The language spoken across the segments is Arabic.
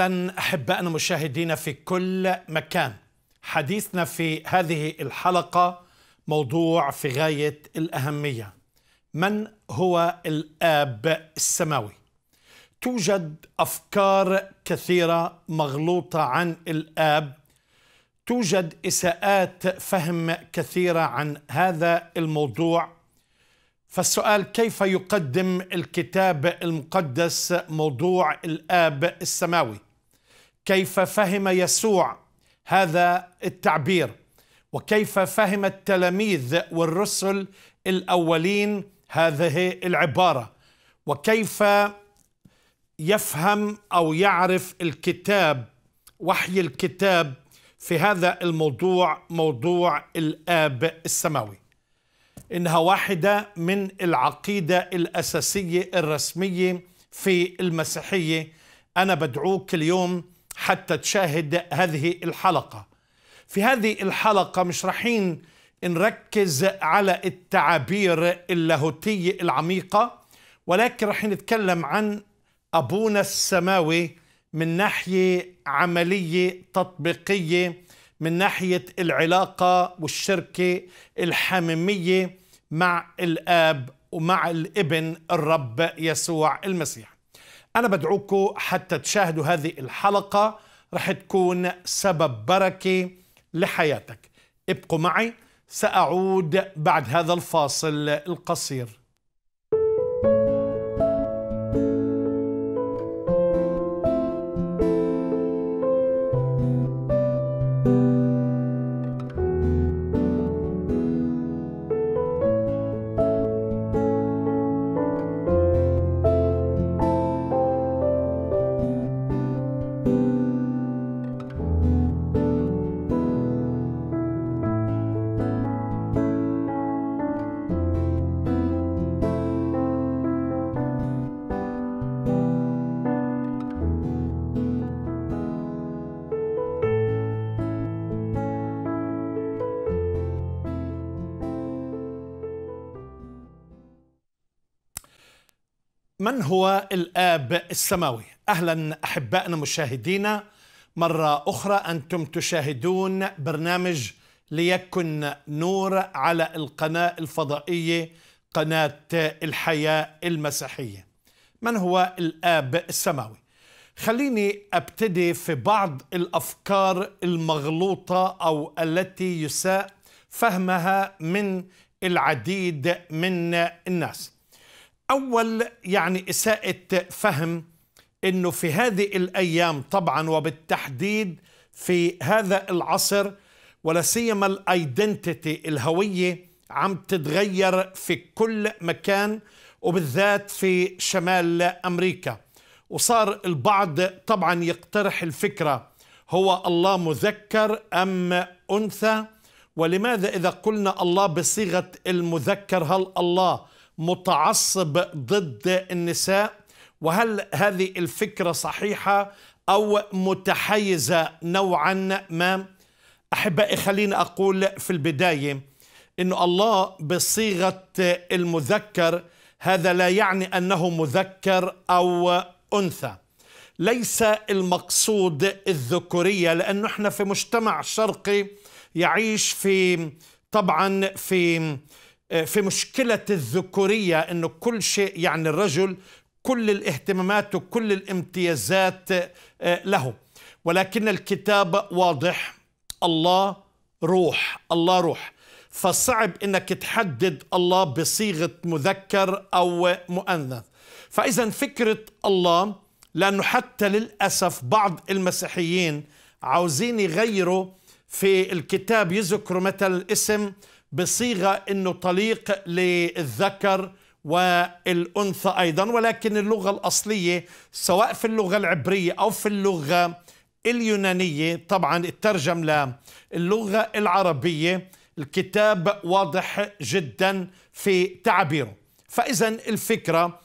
اهلا احبائنا مشاهدينا في كل مكان حديثنا في هذه الحلقه موضوع في غايه الاهميه من هو الاب السماوي توجد افكار كثيره مغلوطه عن الاب توجد اساءات فهم كثيره عن هذا الموضوع فالسؤال كيف يقدم الكتاب المقدس موضوع الاب السماوي كيف فهم يسوع هذا التعبير وكيف فهم التلاميذ والرسل الاولين هذه العباره وكيف يفهم او يعرف الكتاب وحي الكتاب في هذا الموضوع موضوع الاب السماوي إنها واحدة من العقيدة الأساسية الرسمية في المسيحية أنا بدعوك اليوم حتى تشاهد هذه الحلقة في هذه الحلقة مش رايحين نركز على التعابير اللاهوتية العميقة ولكن راح نتكلم عن أبونا السماوي من ناحية عملية تطبيقية من ناحية العلاقة والشركة الحميمية مع الآب ومع الابن الرب يسوع المسيح أنا بدعوكم حتى تشاهدوا هذه الحلقة رح تكون سبب بركة لحياتك ابقوا معي سأعود بعد هذا الفاصل القصير السماوي أهلا أحبائنا مشاهدينا مرة أخرى أنتم تشاهدون برنامج ليكن نور على القناة الفضائية قناة الحياة المسيحية من هو الآب السماوي؟ خليني أبتدي في بعض الأفكار المغلوطة أو التي يساء فهمها من العديد من الناس أول يعني إساءة فهم أنه في هذه الأيام طبعا وبالتحديد في هذا العصر ولا سيما الايدنتيتي الهويه عم تتغير في كل مكان وبالذات في شمال امريكا وصار البعض طبعا يقترح الفكره هو الله مذكر ام انثى ولماذا اذا قلنا الله بصيغه المذكر هل الله متعصب ضد النساء وهل هذه الفكرة صحيحة أو متحيزة نوعا ما أحبائي خليني أقول في البداية أن الله بصيغة المذكر هذا لا يعني أنه مذكر أو أنثى ليس المقصود الذكورية لأنه نحن في مجتمع شرقي يعيش في طبعا في في مشكلة الذكورية أنه كل شيء يعني الرجل كل الاهتمامات وكل الامتيازات آه، له ولكن الكتاب واضح الله روح الله روح فصعب انك تحدد الله بصيغه مذكر او مؤنث فاذا فكره الله لانه حتى للاسف بعض المسيحيين عاوزين يغيروا في الكتاب يذكروا مثلا اسم بصيغه انه طليق للذكر والانثى ايضا ولكن اللغه الاصليه سواء في اللغه العبريه او في اللغه اليونانيه طبعا الترجم للغه العربيه الكتاب واضح جدا في تعبيره فاذا الفكره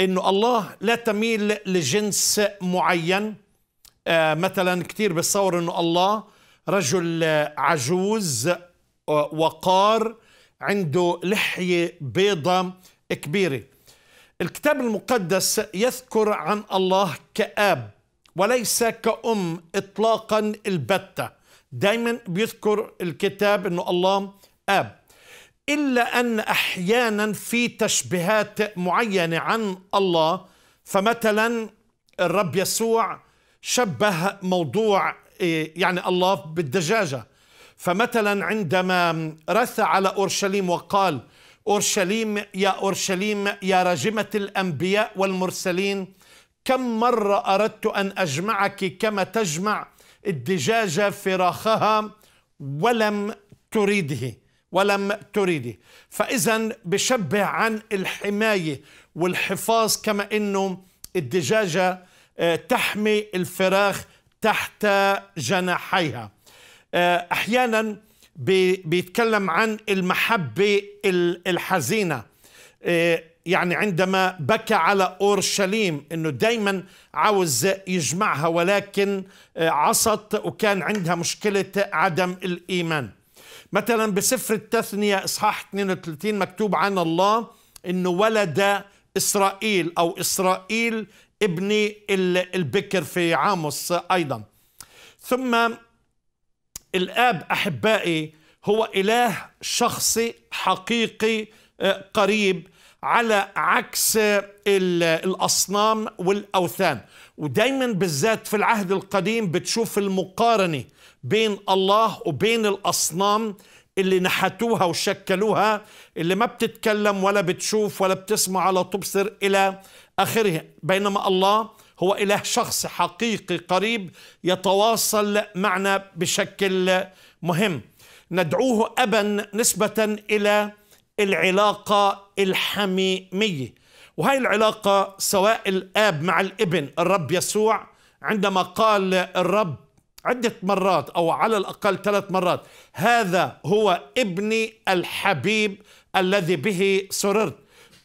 انه الله لا تميل لجنس معين آه مثلا كثير بتصور انه الله رجل عجوز وقار عنده لحية بيضة كبيرة الكتاب المقدس يذكر عن الله كآب وليس كأم إطلاقا البتة دايما بيذكر الكتاب أنه الله آب إلا أن أحيانا في تشبيهات معينة عن الله فمثلا الرب يسوع شبه موضوع إيه، يعني الله بالدجاجة فمثلا عندما رث على أورشليم وقال أورشليم يا أورشليم يا راجمة الأنبياء والمرسلين كم مرة أردت أن أجمعك كما تجمع الدجاجة فراخها ولم تريده ولم تريده فإذا بشبه عن الحماية والحفاظ كما أنه الدجاجة آه، تحمي الفراخ تحت جناحيها آه، احيانا بيتكلم عن المحبه الحزينه آه، يعني عندما بكى على اورشليم انه دائما عاوز يجمعها ولكن آه، عصت وكان عندها مشكله عدم الايمان مثلا بسفر التثنيه اصحاح 32 مكتوب عن الله انه ولد اسرائيل او اسرائيل ابن البكر في عاموس ايضا ثم الاب احبائي هو اله شخصي حقيقي آه، قريب على عكس آه، الاصنام والاوثان ودايما بالذات في العهد القديم بتشوف المقارنه بين الله وبين الاصنام اللي نحتوها وشكلوها اللي ما بتتكلم ولا بتشوف ولا بتسمع ولا تبصر الى اخره بينما الله هو إله شخص حقيقي قريب يتواصل معنا بشكل مهم ندعوه أبا نسبة إلى العلاقة الحميمية وهي العلاقة سواء الآب مع الابن الرب يسوع عندما قال الرب عدة مرات أو على الأقل ثلاث مرات هذا هو ابني الحبيب الذي به سررت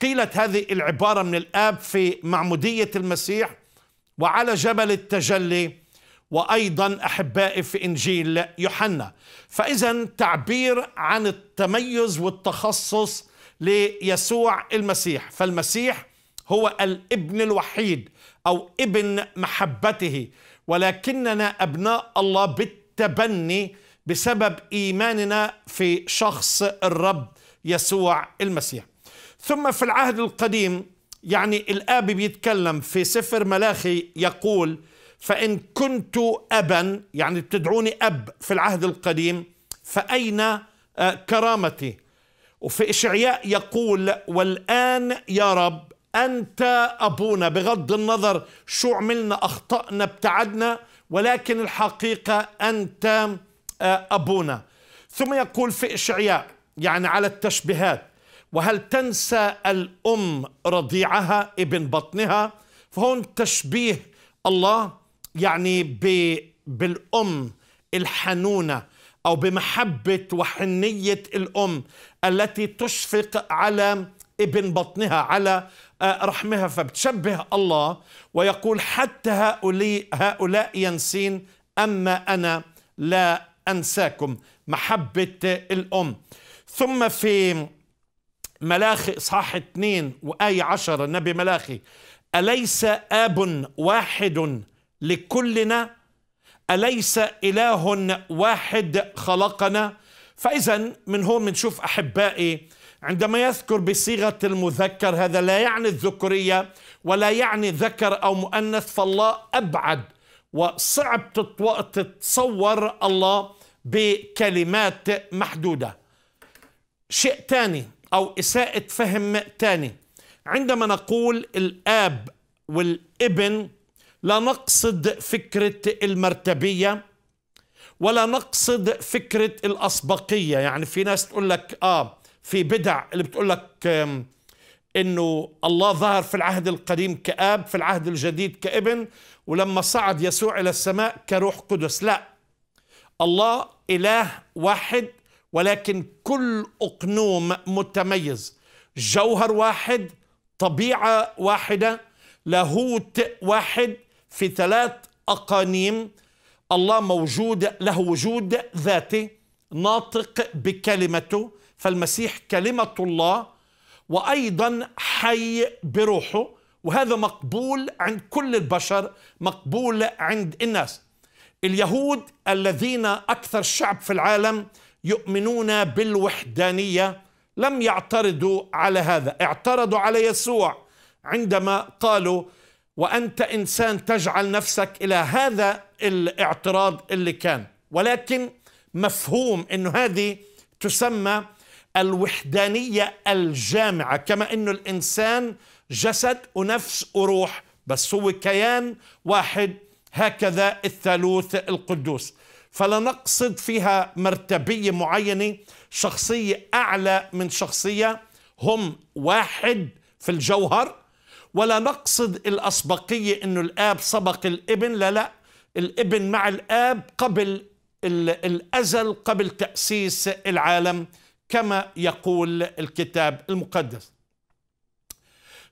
قيلت هذه العبارة من الآب في معمودية المسيح وعلى جبل التجلي وأيضا أحبائي في إنجيل يوحنا فإذا تعبير عن التميز والتخصص ليسوع المسيح فالمسيح هو الابن الوحيد أو ابن محبته ولكننا أبناء الله بالتبني بسبب إيماننا في شخص الرب يسوع المسيح ثم في العهد القديم يعني الآب بيتكلم في سفر ملاخي يقول فإن كنت أبا يعني بتدعوني أب في العهد القديم فأين آه، كرامتي وفي إشعياء يقول والآن يا رب أنت أبونا بغض النظر شو عملنا أخطأنا ابتعدنا ولكن الحقيقة أنت آه، أبونا ثم يقول في إشعياء يعني على التشبيهات وهل تنسى الأم رضيعها ابن بطنها فهون تشبيه الله يعني بالأم الحنونة أو بمحبة وحنية الأم التي تشفق على ابن بطنها على آه، رحمها فبتشبه الله ويقول حتى هؤلاء, هؤلاء ينسين أما أنا لا أنساكم محبة الأم ثم في ملاخي إصحاح 2 وآية 10 النبي ملاخي أليس آب واحد لكلنا أليس إله واحد خلقنا فإذا من هون بنشوف أحبائي عندما يذكر بصيغة المذكر هذا لا يعني الذكرية ولا يعني ذكر أو مؤنث فالله أبعد وصعب تتصور الله بكلمات محدودة شيء ثاني أو إساءة فهم تاني عندما نقول الآب والابن لا نقصد فكرة المرتبية ولا نقصد فكرة الأسبقية يعني في ناس تقول لك آه في بدع اللي بتقول لك انه الله ظهر في العهد القديم كاب في العهد الجديد كابن ولما صعد يسوع الى السماء كروح قدس لا الله اله واحد ولكن كل أقنوم متميز جوهر واحد طبيعة واحدة لاهوت واحد في ثلاث أقانيم الله موجود له وجود ذاتي ناطق بكلمته فالمسيح كلمة الله وأيضا حي بروحه وهذا مقبول عند كل البشر مقبول عند الناس اليهود الذين أكثر شعب في العالم يؤمنون بالوحدانية لم يعترضوا على هذا اعترضوا على يسوع عندما قالوا وأنت إنسان تجعل نفسك إلى هذا الاعتراض اللي كان ولكن مفهوم أنه هذه تسمى الوحدانية الجامعة كما أنه الإنسان جسد ونفس وروح بس هو كيان واحد هكذا الثالوث القدوس فلا نقصد فيها مرتبية معينة شخصية أعلى من شخصية هم واحد في الجوهر ولا نقصد الأسبقية أنه الآب سبق الابن لا لا الابن مع الآب قبل الأزل قبل تأسيس العالم كما يقول الكتاب المقدس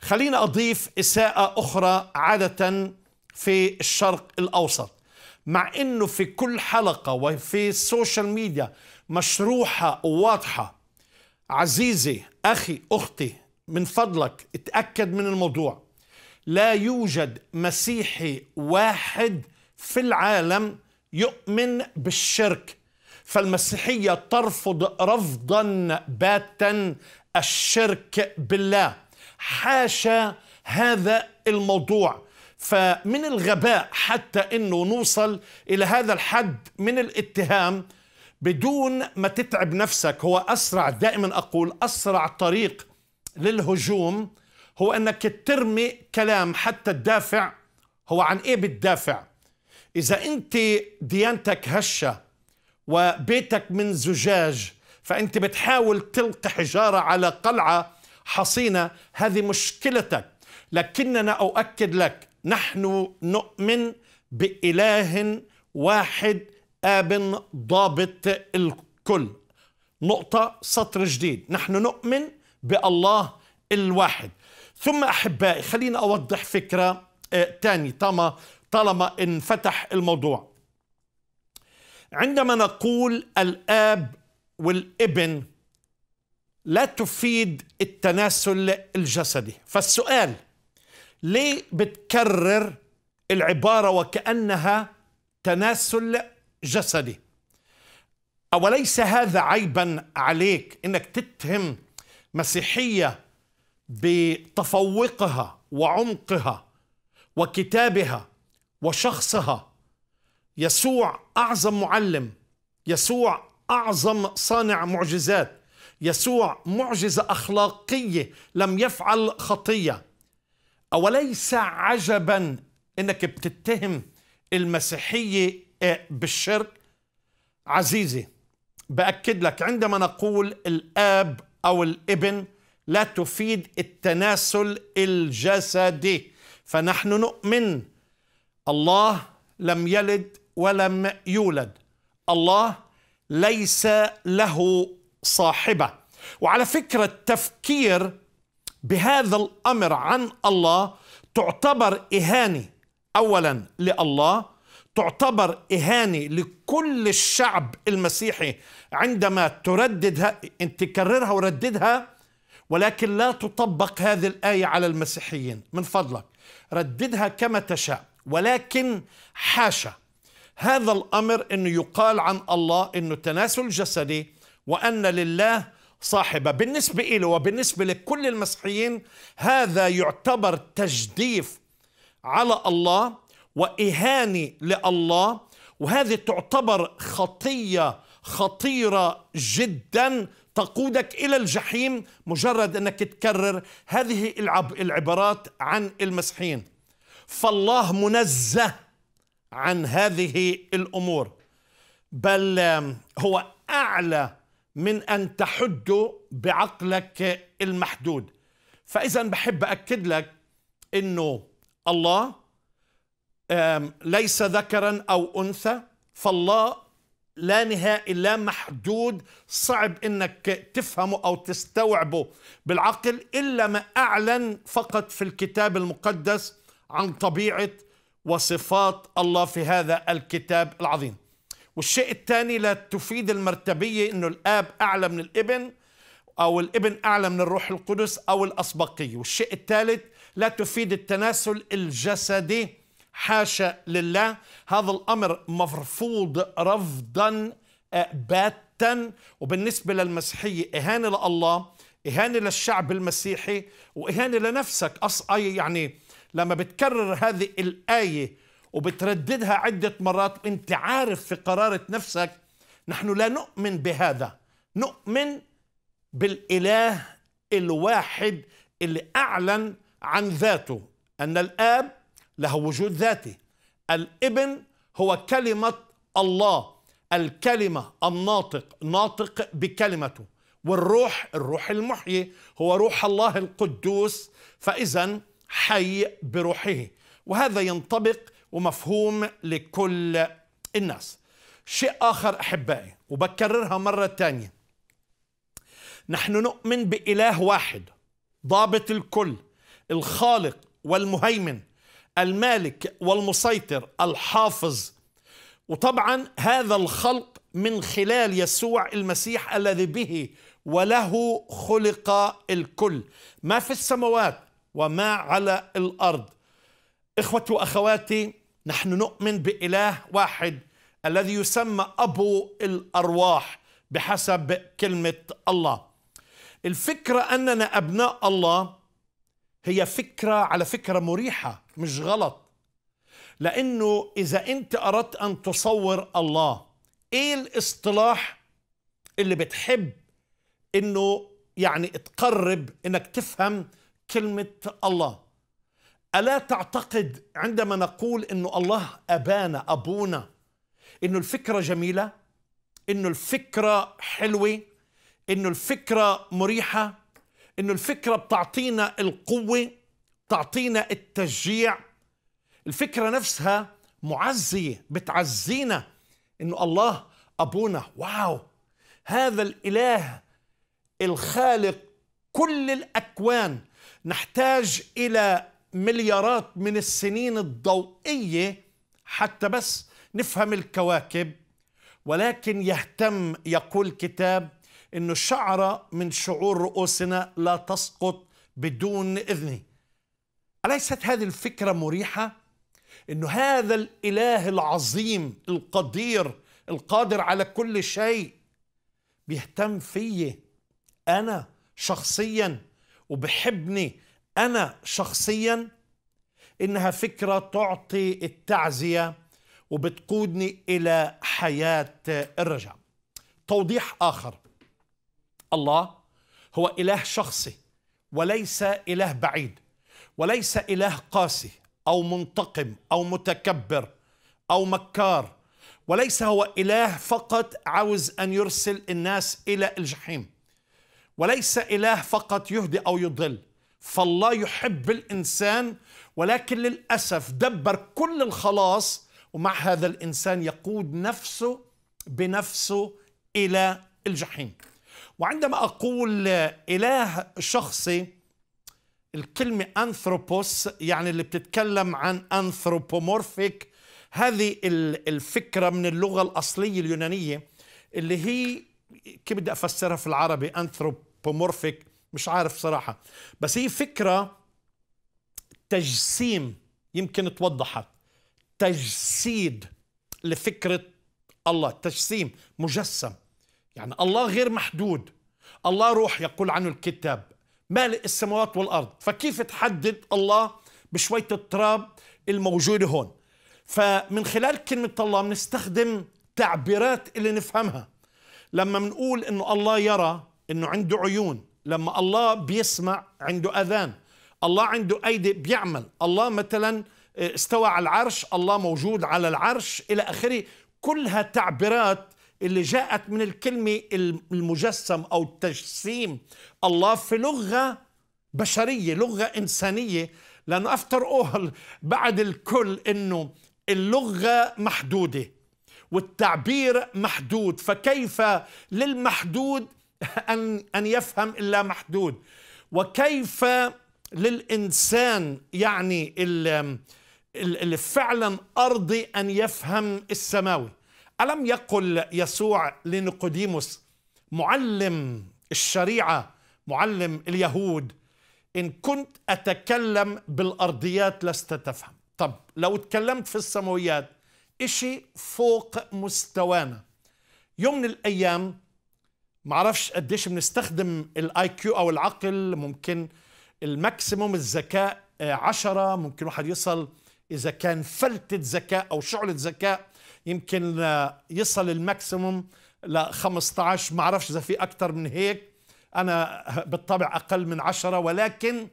خلينا أضيف إساءة أخرى عادة في الشرق الأوسط مع انه في كل حلقه وفي السوشيال ميديا مشروحه وواضحه عزيزي اخي اختي من فضلك اتاكد من الموضوع لا يوجد مسيحي واحد في العالم يؤمن بالشرك فالمسيحيه ترفض رفضا باتا الشرك بالله حاشا هذا الموضوع فمن الغباء حتى انه نوصل الى هذا الحد من الاتهام بدون ما تتعب نفسك هو اسرع دائما اقول اسرع طريق للهجوم هو انك ترمي كلام حتى الدافع هو عن ايه بتدافع اذا انت ديانتك هشه وبيتك من زجاج فانت بتحاول تلقي حجاره على قلعه حصينه هذه مشكلتك لكننا اؤكد لك نحن نؤمن بإله واحد آب ضابط الكل نقطة سطر جديد نحن نؤمن بالله الواحد ثم أحبائي خليني أوضح فكرة آه، تاني طالما طالما انفتح الموضوع عندما نقول الآب والابن لا تفيد التناسل الجسدي فالسؤال ليه بتكرر العبارة وكأنها تناسل جسدي أوليس هذا عيبا عليك إنك تتهم مسيحية بتفوقها وعمقها وكتابها وشخصها يسوع أعظم معلم يسوع أعظم صانع معجزات يسوع معجزة أخلاقية لم يفعل خطية أوليس عجبا أنك بتتهم المسيحية آه، بالشرك عزيزي بأكد لك عندما نقول الآب أو الابن لا تفيد التناسل الجسدي فنحن نؤمن الله لم يلد ولم يولد الله ليس له صاحبه وعلى فكره التفكير بهذا الامر عن الله تعتبر اهانه اولا لله تعتبر اهانه لكل الشعب المسيحي عندما ترددها انت كررها ورددها ولكن لا تطبق هذه الايه على المسيحيين من فضلك رددها كما تشاء ولكن حاشا هذا الامر انه يقال عن الله انه تناسل جسدي وان لله صاحبة بالنسبة إله وبالنسبة لكل المسيحيين هذا يعتبر تجديف على الله وإهانة لله وهذه تعتبر خطية خطيرة جدا تقودك إلى الجحيم مجرد أنك تكرر هذه العبارات عن المسيحيين فالله منزه عن هذه الأمور بل هو أعلى من أن تحد بعقلك المحدود فإذا بحب أكد لك أنه الله ليس ذكرا أو أنثى فالله لا نهائي لا محدود صعب انك تفهمه او تستوعبه بالعقل الا ما اعلن فقط في الكتاب المقدس عن طبيعه وصفات الله في هذا الكتاب العظيم والشيء الثاني لا تفيد المرتبية أنه الآب أعلى من الابن أو الابن أعلى من الروح القدس أو الأسبقية والشيء الثالث لا تفيد التناسل الجسدي حاشا لله هذا الأمر مرفوض رفضا باتا وبالنسبة للمسيحية إهانة لله إهانة للشعب المسيحي وإهانة لنفسك أص... يعني لما بتكرر هذه الآية وبترددها عدة مرات وانت عارف في قرارة نفسك نحن لا نؤمن بهذا نؤمن بالإله الواحد اللي أعلن عن ذاته أن الآب له وجود ذاتي الابن هو كلمة الله الكلمة الناطق ناطق بكلمته والروح الروح المحيي هو روح الله القدوس فإذا حي بروحه وهذا ينطبق ومفهوم لكل الناس شيء آخر أحبائي وبكررها مرة تانية نحن نؤمن بإله واحد ضابط الكل الخالق والمهيمن المالك والمسيطر الحافظ وطبعا هذا الخلق من خلال يسوع المسيح الذي به وله خلق الكل ما في السماوات وما على الارض اخوتي واخواتي نحن نؤمن بإله واحد الذي يسمى أبو الأرواح بحسب كلمة الله الفكرة أننا أبناء الله هي فكرة على فكرة مريحة مش غلط لأنه إذا أنت أردت أن تصور الله إيه الاصطلاح اللي بتحب إنه يعني تقرب إنك تفهم كلمة الله ألا تعتقد عندما نقول أنه الله أبانا أبونا أنه الفكرة جميلة أنه الفكرة حلوة أنه الفكرة مريحة أنه الفكرة بتعطينا القوة تعطينا التشجيع الفكرة نفسها معزية بتعزينا أنه الله أبونا واو هذا الإله الخالق كل الأكوان نحتاج إلى مليارات من السنين الضوئية حتى بس نفهم الكواكب ولكن يهتم يقول الكتاب أنه الشعرة من شعور رؤوسنا لا تسقط بدون إذنه أليست هذه الفكرة مريحة؟ أنه هذا الإله العظيم القدير القادر على كل شيء بيهتم فيي أنا شخصياً وبحبني انا شخصيا انها فكره تعطي التعزيه وبتقودني الى حياه الرجاء توضيح اخر الله هو اله شخصي وليس اله بعيد وليس اله قاسي او منتقم او متكبر او مكار وليس هو اله فقط عاوز ان يرسل الناس الى الجحيم وليس اله فقط يهدي او يضل فالله يحب الإنسان ولكن للأسف دبر كل الخلاص ومع هذا الإنسان يقود نفسه بنفسه إلى الجحيم وعندما أقول إله شخصي الكلمة أنثروبوس يعني اللي بتتكلم عن أنثروبومورفيك هذه الفكرة من اللغة الأصلية اليونانية اللي هي كيف بدي أفسرها في العربي أنثروبومورفيك مش عارف صراحة بس هي فكرة تجسيم يمكن توضحت تجسيد لفكرة الله تجسيم مجسم يعني الله غير محدود الله روح يقول عنه الكتاب مالئ السماوات والأرض فكيف تحدد الله بشوية التراب الموجودة هون فمن خلال كلمة الله بنستخدم تعبيرات اللي نفهمها لما بنقول انه الله يرى انه عنده عيون لما الله بيسمع عنده اذان الله عنده ايدي بيعمل الله مثلا آه، استوى على العرش الله موجود على العرش الى اخره كلها تعبيرات اللي جاءت من الكلمه المجسم او التجسيم الله في لغه بشريه لغه انسانيه لان افتر اول بعد الكل انه اللغه محدوده والتعبير محدود فكيف للمحدود أن أن يفهم إلا محدود وكيف للإنسان يعني اللي فعلا أرضي أن يفهم السماوي ألم يقل يسوع لنيقوديموس معلم الشريعة معلم اليهود إن كنت أتكلم بالأرضيات لست تفهم طب لو تكلمت في السماويات إشي فوق مستوانا يوم من الأيام معرفش قديش بنستخدم الاي كيو او العقل ممكن الماكسيموم الذكاء آه، عشرة ممكن واحد يصل اذا كان فلتة ذكاء او شعلة ذكاء يمكن آه، يصل الماكسيموم ل 15 معرفش اذا في اكثر من هيك انا بالطبع اقل من عشرة ولكن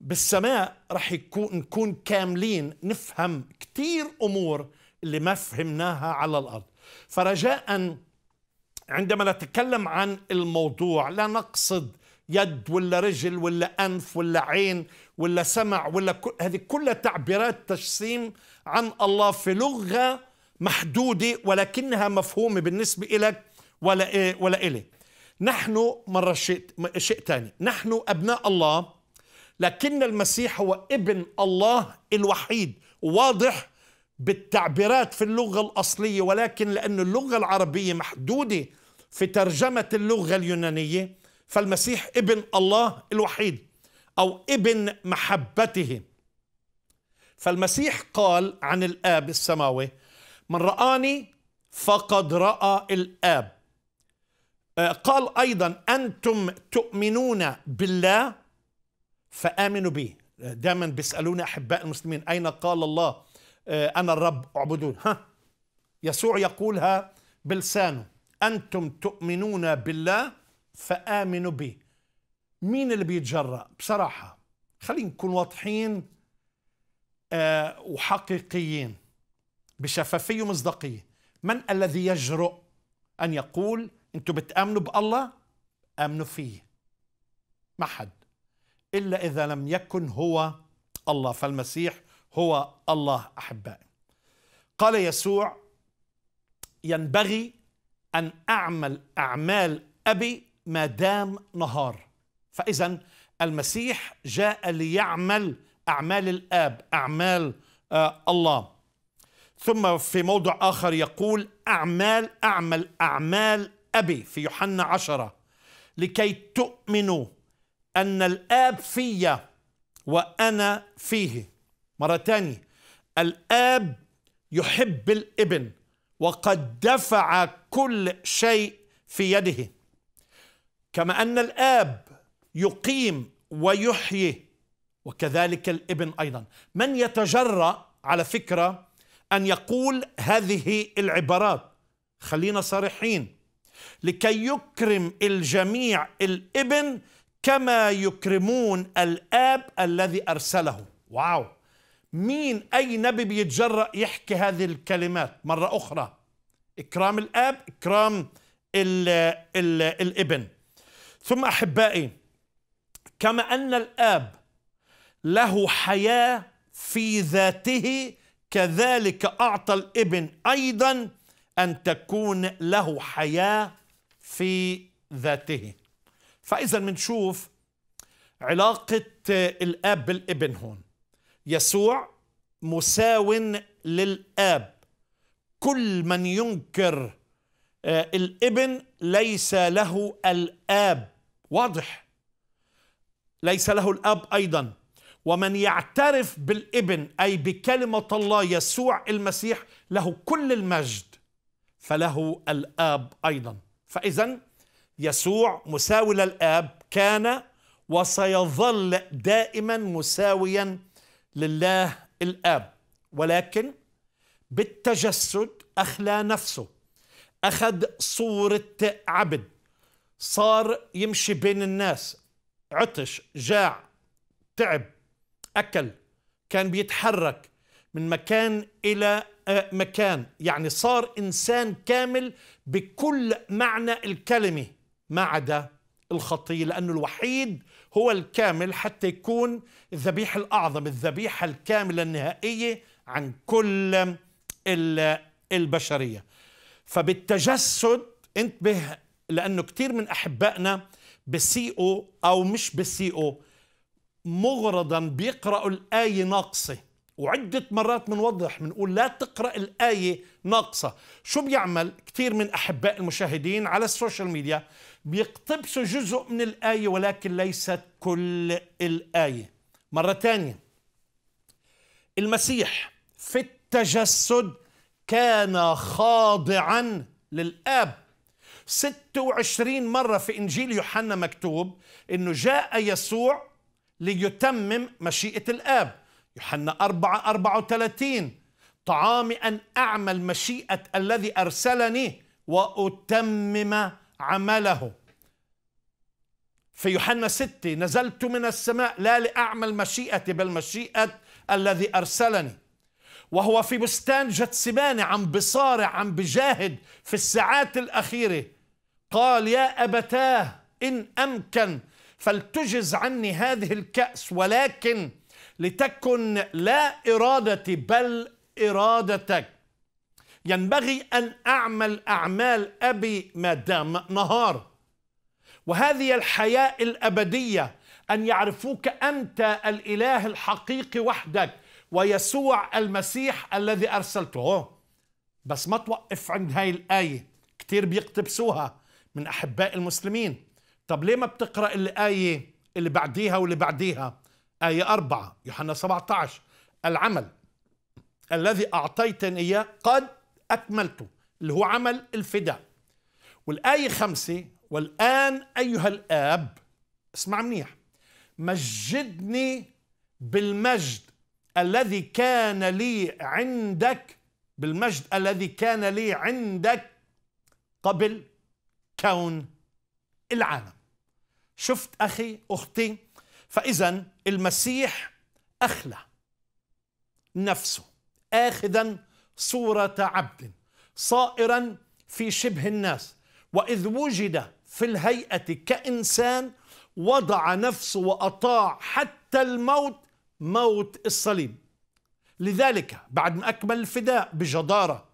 بالسماء رح يكون نكون كاملين نفهم كتير امور اللي ما فهمناها على الارض فرجاءً عندما نتكلم عن الموضوع لا نقصد يد ولا رجل ولا أنف ولا عين ولا سمع ولا كل هذه كلها تعبيرات تجسيم عن الله في لغة محدودة ولكنها مفهومة بالنسبة إلك ولا إيه ولا إلي نحن مرة شيء شيء ثاني نحن أبناء الله لكن المسيح هو ابن الله الوحيد واضح بالتعبيرات في اللغة الأصلية ولكن لأن اللغة العربية محدودة في ترجمة اللغة اليونانية فالمسيح ابن الله الوحيد أو ابن محبته فالمسيح قال عن الآب السماوي من رآني فقد رأى الآب آه، قال أيضا أنتم تؤمنون بالله فآمنوا به دائما بيسألون أحباء المسلمين أين قال الله آه، أنا الرب اعبدون ها يسوع يقولها بلسانه أنتم تؤمنون بالله فآمنوا به مين اللي بيتجرأ بصراحة خلينا نكون واضحين آه وحقيقيين بشفافية ومصداقية من الذي يجرؤ أن يقول أنتم بتآمنوا بالله آمنوا فيه ما حد إلا إذا لم يكن هو الله فالمسيح هو الله أحبائي قال يسوع ينبغي أن أعمل أعمال أبي ما دام نهار فإذا المسيح جاء ليعمل أعمال الآب أعمال آه الله ثم في موضع آخر يقول أعمال أعمل أعمال أبي في يوحنا عشرة لكي تؤمنوا أن الآب في وأنا فيه مرة ثانية الآب يحب الابن وقد دفع كل شيء في يده كما أن الآب يقيم ويحيي وكذلك الابن أيضا من يتجرأ على فكرة أن يقول هذه العبارات خلينا صريحين لكي يكرم الجميع الابن كما يكرمون الآب الذي أرسله واو مين أي نبي بيتجرأ يحكي هذه الكلمات مرة أخرى إكرام الآب إكرام ال ال الابن ثم أحبائي كما أن الآب له حياة في ذاته كذلك أعطى الابن أيضا أن تكون له حياة في ذاته فإذا بنشوف علاقة الآب بالابن هون يسوع مساو للآب كل من ينكر آه، الابن ليس له الآب واضح ليس له الآب أيضا ومن يعترف بالابن أي بكلمة الله يسوع المسيح له كل المجد فله الآب أيضا فإذا يسوع مساوي للآب كان وسيظل دائما مساويا لله الاب ولكن بالتجسد اخلى نفسه اخذ صوره عبد صار يمشي بين الناس عطش جاع تعب اكل كان بيتحرك من مكان الى آه، مكان يعني صار انسان كامل بكل معنى الكلمه ما عدا الخطيه لانه الوحيد هو الكامل حتى يكون الذبيح الأعظم الذبيحة الكاملة النهائية عن كل البشرية فبالتجسد انتبه لأنه كثير من أحبائنا بسيئوا أو مش بسيئوا مغرضا بيقرأوا الآية ناقصة وعدة مرات بنوضح بنقول لا تقرأ الآية ناقصة شو بيعمل كثير من أحباء المشاهدين على السوشيال ميديا بيقتبسوا جزء من الآية ولكن ليست كل الآية مرة ثانية المسيح في التجسد كان خاضعا للآب 26 مرة في إنجيل يوحنا مكتوب أنه جاء يسوع ليتمم مشيئة الآب يوحنا 4 34 طعامي أن أعمل مشيئة الذي أرسلني وأتمم عمله في يوحنا 6 نزلت من السماء لا لأعمل مشيئتي بل مشيئة الذي أرسلني وهو في بستان جتسمان عم بصارع عم بجاهد في الساعات الأخيرة قال يا أبتاه إن أمكن فلتجز عني هذه الكأس ولكن لتكن لا إرادتي بل إرادتك ينبغي أن أعمل أعمال أبي ما دام نهار وهذه الحياة الأبدية أن يعرفوك أنت الإله الحقيقي وحدك ويسوع المسيح الذي أرسلته بس ما توقف عند هاي الآية كتير بيقتبسوها من أحباء المسلمين طب ليه ما بتقرأ الآية اللي بعديها واللي بعديها آية أربعة يوحنا 17 العمل الذي أعطيتني إياه قد أكملته اللي هو عمل الفداء والآية خمسة والآن أيها الآب اسمع منيح مجدني بالمجد الذي كان لي عندك بالمجد الذي كان لي عندك قبل كون العالم شفت أخي أختي فإذا المسيح أخلى نفسه آخذا صورة عبد صائرا في شبه الناس وإذ وجد في الهيئة كإنسان وضع نفسه وأطاع حتى الموت موت الصليب لذلك بعد ما أكمل الفداء بجدارة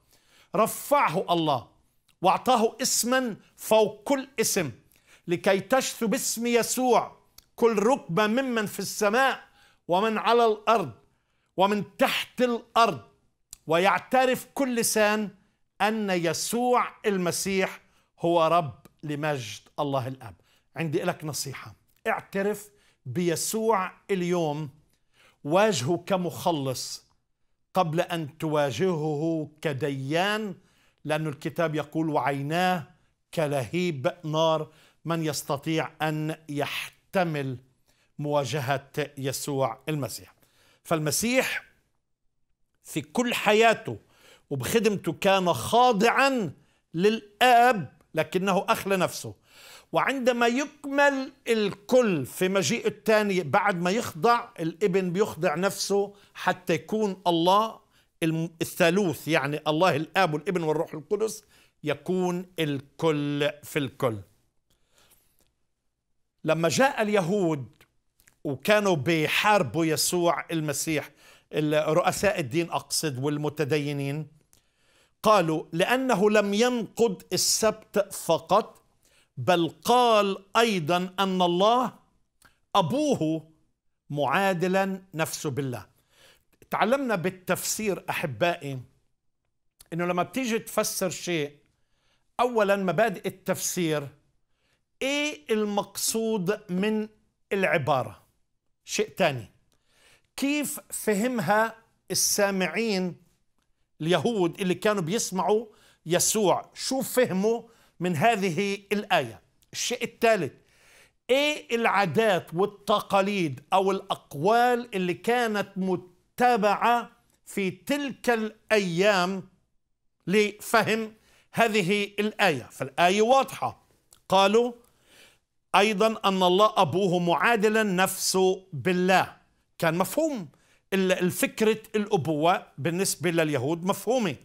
رفعه الله وأعطاه اسما فوق كل اسم لكي تشثو باسم يسوع كل ركبة ممن في السماء ومن على الأرض ومن تحت الأرض ويعترف كل لسان أن يسوع المسيح هو رب لمجد الله الأب عندي لك نصيحة اعترف بيسوع اليوم واجهه كمخلص قبل أن تواجهه كديان لأن الكتاب يقول وعيناه كلهيب نار من يستطيع أن يحتمل مواجهة يسوع المسيح فالمسيح في كل حياته وبخدمته كان خاضعا للآب لكنه أخلى نفسه وعندما يكمل الكل في مجيء الثاني بعد ما يخضع الابن بيخضع نفسه حتى يكون الله الثالوث يعني الله الآب والابن والروح القدس يكون الكل في الكل لما جاء اليهود وكانوا بيحاربوا يسوع المسيح رؤساء الدين اقصد والمتدينين قالوا لانه لم ينقض السبت فقط بل قال ايضا ان الله ابوه معادلا نفسه بالله تعلمنا بالتفسير احبائي انه لما بتيجي تفسر شيء اولا مبادئ التفسير ايه المقصود من العباره شيء ثاني كيف فهمها السامعين اليهود اللي كانوا بيسمعوا يسوع شو فهموا من هذه الآية الشيء الثالث ايه العادات والتقاليد او الاقوال اللي كانت متبعه في تلك الايام لفهم هذه الايه فالايه واضحه قالوا ايضا ان الله ابوه معادلا نفسه بالله كان مفهوم الفكرة الأبوة بالنسبة لليهود مفهومة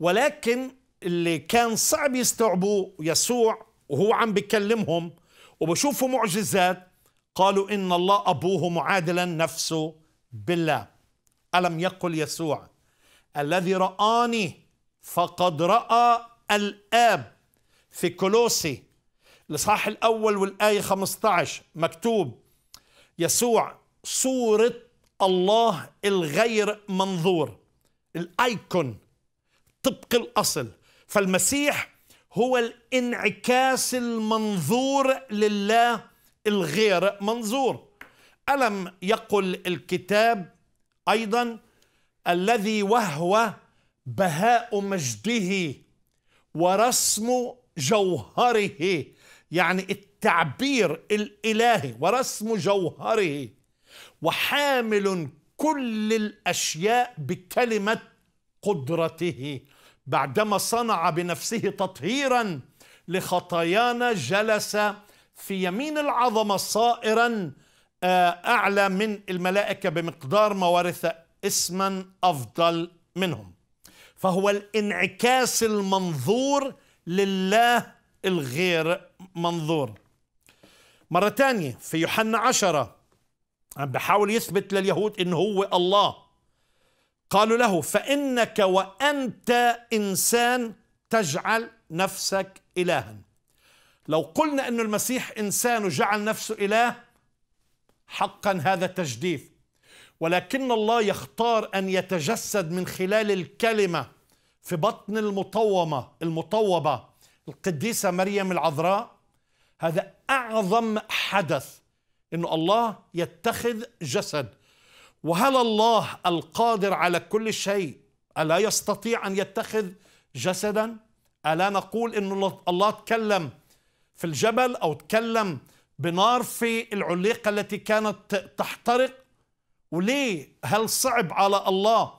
ولكن اللي كان صعب يستوعبوه يسوع وهو عم بيكلمهم وبشوفوا معجزات قالوا إن الله أبوه معادلا نفسه بالله ألم يقل يسوع الذي رآني فقد رأى الآب في كولوسي الإصحاح الأول والآية 15 مكتوب يسوع صورة الله الغير منظور الايكون طبق الاصل فالمسيح هو الانعكاس المنظور لله الغير منظور الم يقل الكتاب ايضا الذي وهو بهاء مجده ورسم جوهره يعني التعبير الالهي ورسم جوهره وحامل كل الاشياء بكلمه قدرته بعدما صنع بنفسه تطهيرا لخطايانا جلس في يمين العظمه صائرا آه، اعلى من الملائكه بمقدار ما ورث اسما افضل منهم فهو الانعكاس المنظور لله الغير منظور مرة ثانيه في يوحنا عشرة عم بحاول يثبت لليهود إن هو الله قالوا له فإنك وأنت إنسان تجعل نفسك إلها لو قلنا أن المسيح إنسان وجعل نفسه إله حقا هذا تجديف ولكن الله يختار أن يتجسد من خلال الكلمة في بطن المطومة المطوبة القديسة مريم العذراء هذا أعظم حدث انه الله يتخذ جسد وهل الله القادر على كل شيء الا يستطيع ان يتخذ جسدا الا نقول انه الله تكلم في الجبل او تكلم بنار في العليقه التي كانت تحترق وليه هل صعب على الله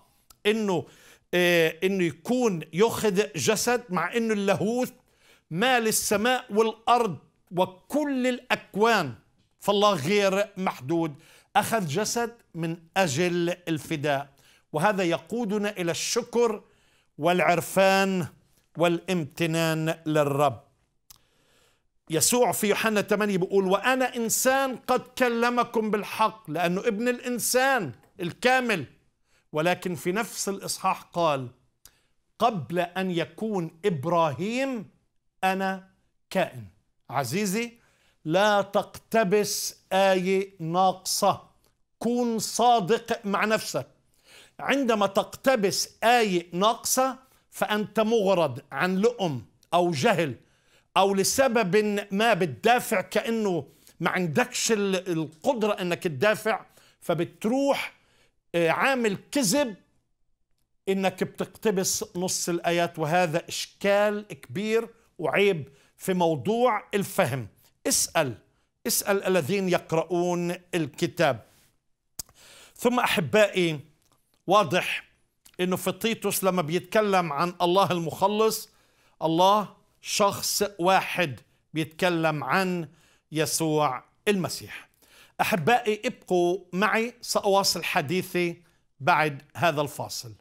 انه إيه، انه يكون ياخذ جسد مع انه اللاهوت مال السماء والارض وكل الاكوان فالله غير محدود أخذ جسد من أجل الفداء وهذا يقودنا إلى الشكر والعرفان والامتنان للرب يسوع في يوحنا 8 بيقول وأنا إنسان قد كلمكم بالحق لأنه ابن الإنسان الكامل ولكن في نفس الإصحاح قال قبل أن يكون إبراهيم أنا كائن عزيزي لا تقتبس آية ناقصة كن صادق مع نفسك عندما تقتبس آية ناقصة فأنت مغرض عن لؤم أو جهل أو لسبب ما بتدافع كأنه ما عندكش القدرة أنك تدافع فبتروح آه، عامل كذب انك بتقتبس نص الايات وهذا اشكال كبير وعيب في موضوع الفهم اسأل اسأل الذين يقرؤون الكتاب ثم أحبائي واضح أنه في تيتوس لما بيتكلم عن الله المخلص الله شخص واحد بيتكلم عن يسوع المسيح أحبائي ابقوا معي سأواصل حديثي بعد هذا الفاصل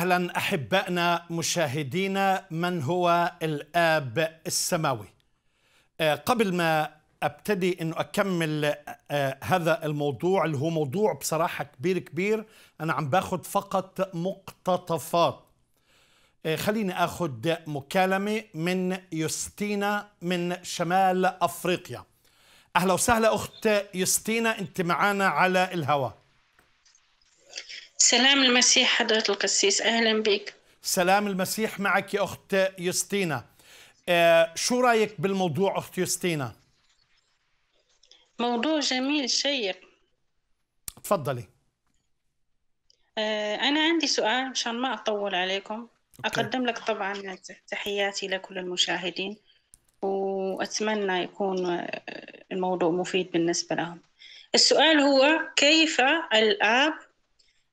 اهلا احبائنا مشاهدينا من هو الاب السماوي آه، قبل ما ابتدي انه اكمل آه، هذا الموضوع اللي هو موضوع بصراحه كبير كبير انا عم باخذ فقط مقتطفات آه، خليني اخذ مكالمه من يوستينا من شمال افريقيا اهلا وسهلا اخت يوستينا انت معانا على الهواء سلام المسيح حضرة القسيس أهلا بك سلام المسيح معك يا أخت يوستينا آه شو رأيك بالموضوع أخت يوستينا؟ موضوع جميل شيق تفضلي آه، أنا عندي سؤال مشان ما أطول عليكم أوكي. أقدم لك طبعا تحياتي لكل المشاهدين وأتمنى يكون آه، الموضوع مفيد بالنسبة لهم السؤال هو كيف الآب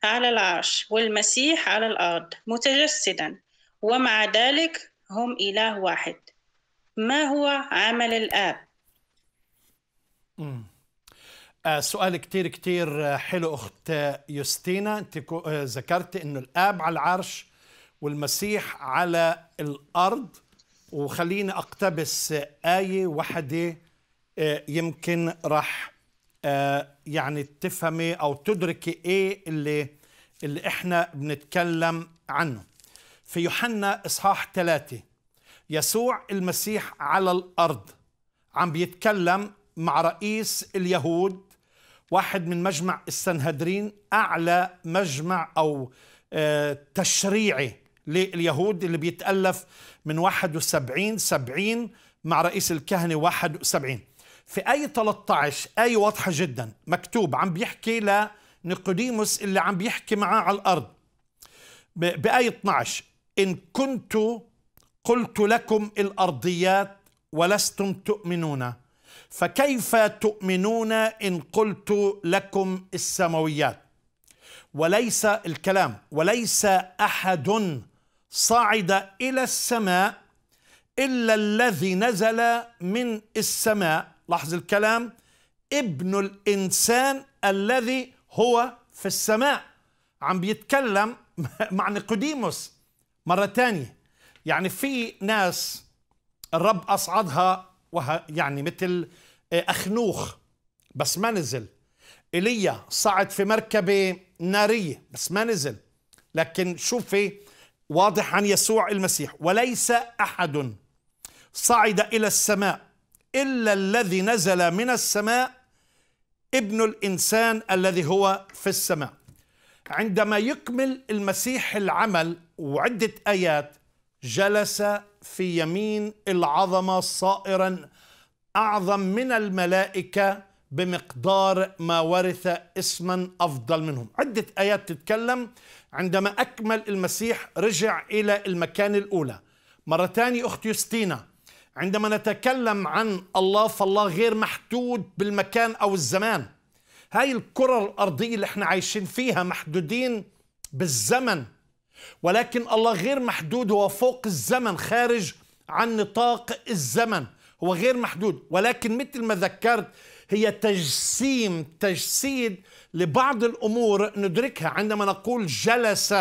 على العرش والمسيح على الأرض متجسدا ومع ذلك هم إله واحد ما هو عمل الآب؟ آه، سؤال كتير كتير آه، حلو أخت يوستينا أنت آه، ذكرت أنه الآب على العرش والمسيح على الأرض وخليني أقتبس آية واحدة يمكن راح آه، يعني تفهمي او تدركي ايه اللي اللي احنا بنتكلم عنه في يوحنا اصحاح ثلاثة يسوع المسيح على الارض عم بيتكلم مع رئيس اليهود واحد من مجمع السنهدرين اعلى مجمع او آه، تشريعي لليهود اللي بيتالف من 71 70 مع رئيس الكهنه 71 في اي 13 اي واضحه جدا مكتوب عم بيحكي لنيقوديموس اللي عم بيحكي معاه على الارض باي 12 ان كنت قلت لكم الارضيات ولستم تؤمنون فكيف تؤمنون ان قلت لكم السماويات وليس الكلام وليس احد صعد الى السماء الا الذي نزل من السماء لاحظ الكلام ابن الإنسان الذي هو في السماء عم بيتكلم مع نيقوديموس مرة تانية يعني في ناس الرب أصعدها وه يعني مثل آه، أخنوخ بس ما نزل إيليا صعد في مركبة نارية بس ما نزل لكن شوفي واضح عن يسوع المسيح وليس أحد صعد إلى السماء إلا الذي نزل من السماء ابن الإنسان الذي هو في السماء عندما يكمل المسيح العمل وعدة آيات جلس في يمين العظمة صائرا أعظم من الملائكة بمقدار ما ورث اسما أفضل منهم عدة آيات تتكلم عندما أكمل المسيح رجع إلى المكان الأولى مرة ثانية أخت يوستينا عندما نتكلم عن الله فالله غير محدود بالمكان أو الزمان هاي الكرة الأرضية اللي احنا عايشين فيها محدودين بالزمن ولكن الله غير محدود هو فوق الزمن خارج عن نطاق الزمن هو غير محدود ولكن مثل ما ذكرت هي تجسيم تجسيد لبعض الأمور ندركها عندما نقول جلس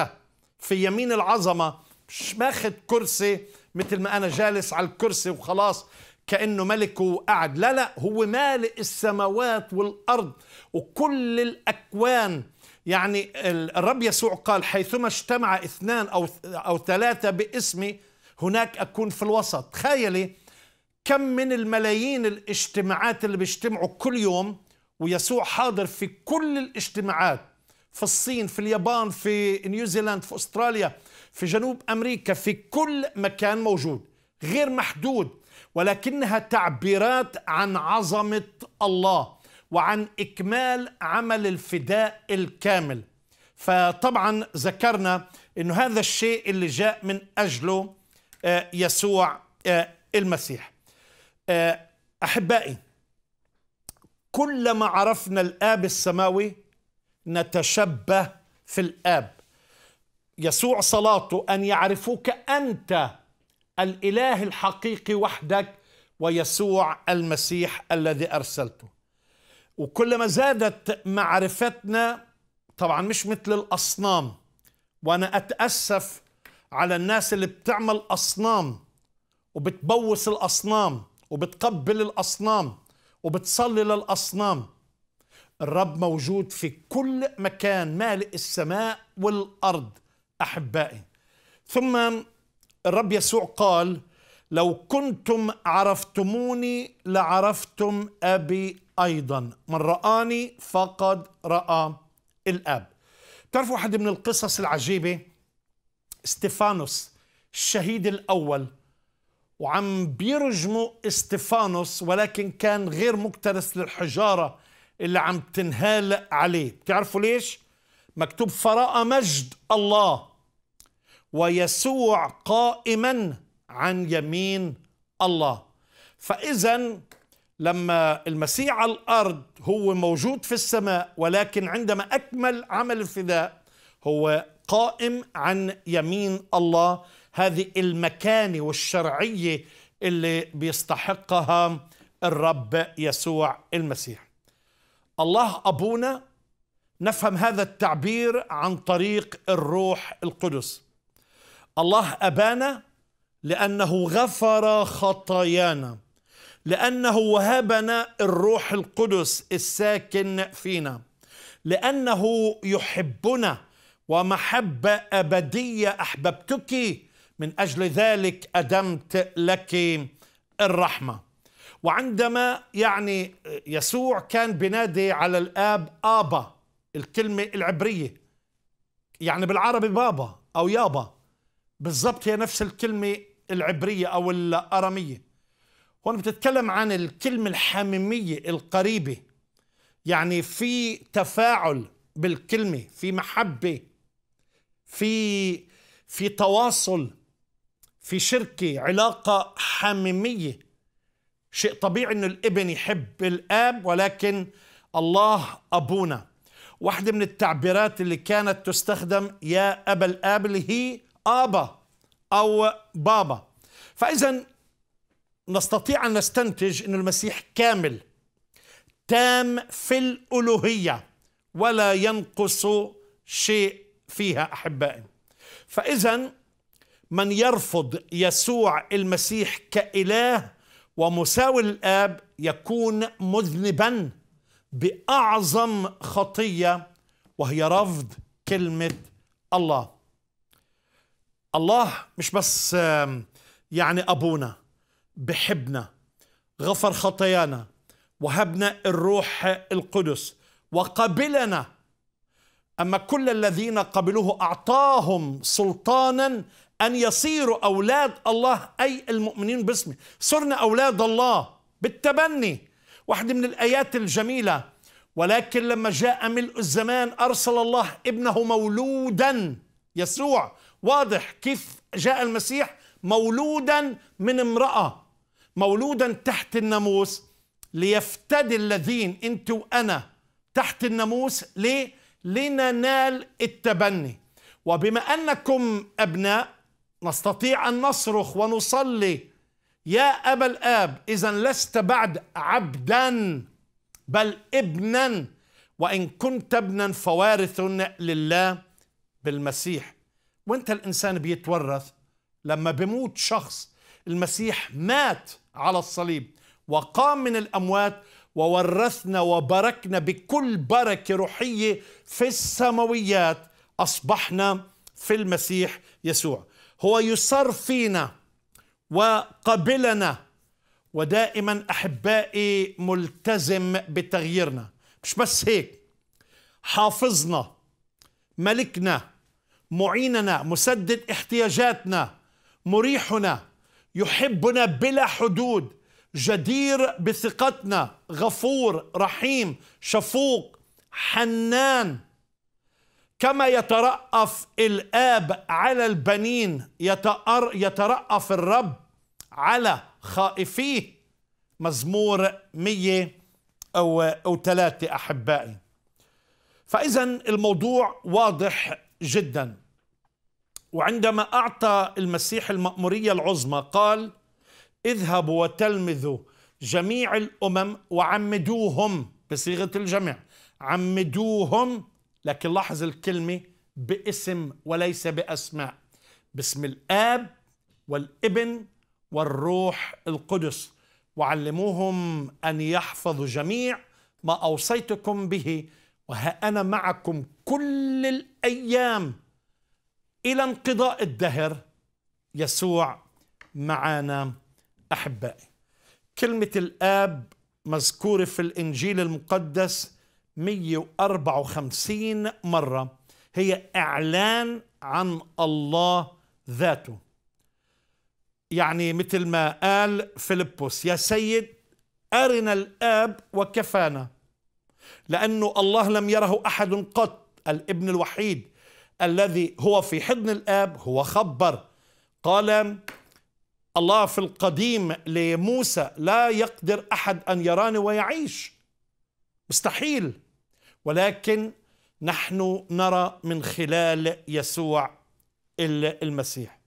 في يمين العظمة مش ماخذ كرسي مثل ما أنا جالس على الكرسي وخلاص كأنه ملك وقعد لا لا هو مالئ السماوات والأرض وكل الأكوان يعني الرب يسوع قال حيثما اجتمع اثنان أو, أو ثلاثة باسمي هناك أكون في الوسط تخيلي كم من الملايين الاجتماعات اللي بيجتمعوا كل يوم ويسوع حاضر في كل الاجتماعات في الصين في اليابان في نيوزيلاند في أستراليا في جنوب أمريكا في كل مكان موجود غير محدود ولكنها تعبيرات عن عظمة الله وعن إكمال عمل الفداء الكامل فطبعا ذكرنا أن هذا الشيء اللي جاء من أجله آه، يسوع آه، المسيح آه، أحبائي كلما عرفنا الآب السماوي نتشبه في الاب يسوع صلاته ان يعرفوك انت الاله الحقيقي وحدك ويسوع المسيح الذي ارسلته وكل ما زادت معرفتنا طبعا مش مثل الاصنام وانا اتاسف على الناس اللي بتعمل اصنام وبتبوس الاصنام وبتقبل الاصنام وبتصلي للاصنام الرب موجود في كل مكان مالئ السماء والأرض أحبائي ثم الرب يسوع قال لو كنتم عرفتموني لعرفتم أبي أيضا من رآني فقد رأى الأب تعرفوا واحد من القصص العجيبة استيفانوس الشهيد الأول وعم بيرجموا استيفانوس ولكن كان غير مكترث للحجارة اللي عم تنهال عليه بتعرفوا ليش مكتوب فرأى مجد الله ويسوع قائما عن يمين الله فإذا لما المسيح على الأرض هو موجود في السماء ولكن عندما أكمل عمل الفداء هو قائم عن يمين الله هذه المكانة والشرعية اللي بيستحقها الرب يسوع المسيح الله ابونا نفهم هذا التعبير عن طريق الروح القدس الله ابانا لانه غفر خطايانا لانه وهبنا الروح القدس الساكن فينا لانه يحبنا ومحبه ابديه احببتك من اجل ذلك ادمت لك الرحمه وعندما يعني يسوع كان بينادي على الآب آبا الكلمة العبرية يعني بالعربي بابا أو يابا بالضبط هي نفس الكلمة العبرية أو الأرامية هون بتتكلم عن الكلمة الحميمية القريبة يعني في تفاعل بالكلمة في محبة في في تواصل في شركة علاقة حميمية شيء طبيعي انه الابن يحب الاب ولكن الله ابونا واحده من التعبيرات اللي كانت تستخدم يا ابا الاب اللي هي ابا او بابا فاذا نستطيع ان نستنتج ان المسيح كامل تام في الالوهيه ولا ينقص شيء فيها احبائي فاذا من يرفض يسوع المسيح كاله ومساوي الاب يكون مذنبا باعظم خطيه وهي رفض كلمه الله الله مش بس يعني ابونا بحبنا غفر خطايانا وهبنا الروح القدس وقبلنا اما كل الذين قبلوه اعطاهم سلطانا أن يصيروا أولاد الله أي المؤمنين باسمه صرنا أولاد الله بالتبني واحدة من الآيات الجميلة ولكن لما جاء ملء الزمان أرسل الله ابنه مولودا يسوع واضح كيف جاء المسيح مولودا من امرأة مولودا تحت الناموس ليفتدي الذين أنت وأنا تحت الناموس ليه؟ لننال التبني وبما أنكم أبناء نستطيع أن نصرخ ونصلي يا أبا الآب إذا لست بعد عبدا بل ابنا وإن كنت ابنا فوارث لله بالمسيح وانت الإنسان بيتورث لما بموت شخص المسيح مات على الصليب وقام من الأموات وورثنا وباركنا بكل بركة روحية في السماويات أصبحنا في المسيح يسوع هو يصر فينا وقبلنا ودائما احبائي ملتزم بتغييرنا مش بس هيك حافظنا ملكنا معيننا مسدد احتياجاتنا مريحنا يحبنا بلا حدود جدير بثقتنا غفور رحيم شفوق حنان كما يترأف الآب على البنين يتأر يترأف الرب على خائفيه مزمور 103 أحبائي فإذا الموضوع واضح جدا وعندما أعطى المسيح المأمورية العظمى قال اذهبوا وتلمذوا جميع الأمم وعمدوهم بصيغة الجمع عمدوهم لكن لاحظ الكلمة باسم وليس بأسماء باسم الآب والابن والروح القدس وعلموهم أن يحفظوا جميع ما أوصيتكم به وها أنا معكم كل الأيام إلى انقضاء الدهر يسوع معانا أحبائي كلمة الآب مذكورة في الإنجيل المقدس 154 مرة هي إعلان عن الله ذاته يعني مثل ما قال فيلبس يا سيد أرنا الآب وكفانا لأنه الله لم يره أحد قط الابن الوحيد الذي هو في حضن الآب هو خبر قال الله في القديم لموسى لا يقدر أحد أن يراني ويعيش مستحيل ولكن نحن نرى من خلال يسوع المسيح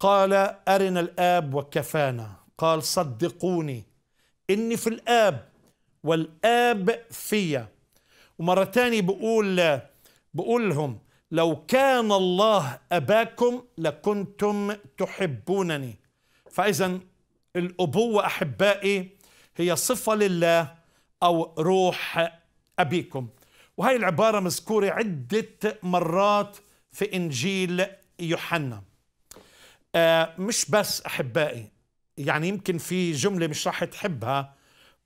قال أرنا الآب وكفانا قال صدقوني إني في الآب والآب فيا ومرة تاني بقول بقولهم لو كان الله أباكم لكنتم تحبونني فإذا الأبوة أحبائي هي صفة لله أو روح أبيكم وهي العبارة مذكورة عدة مرات في إنجيل يوحنا آه مش بس أحبائي يعني يمكن في جملة مش راح تحبها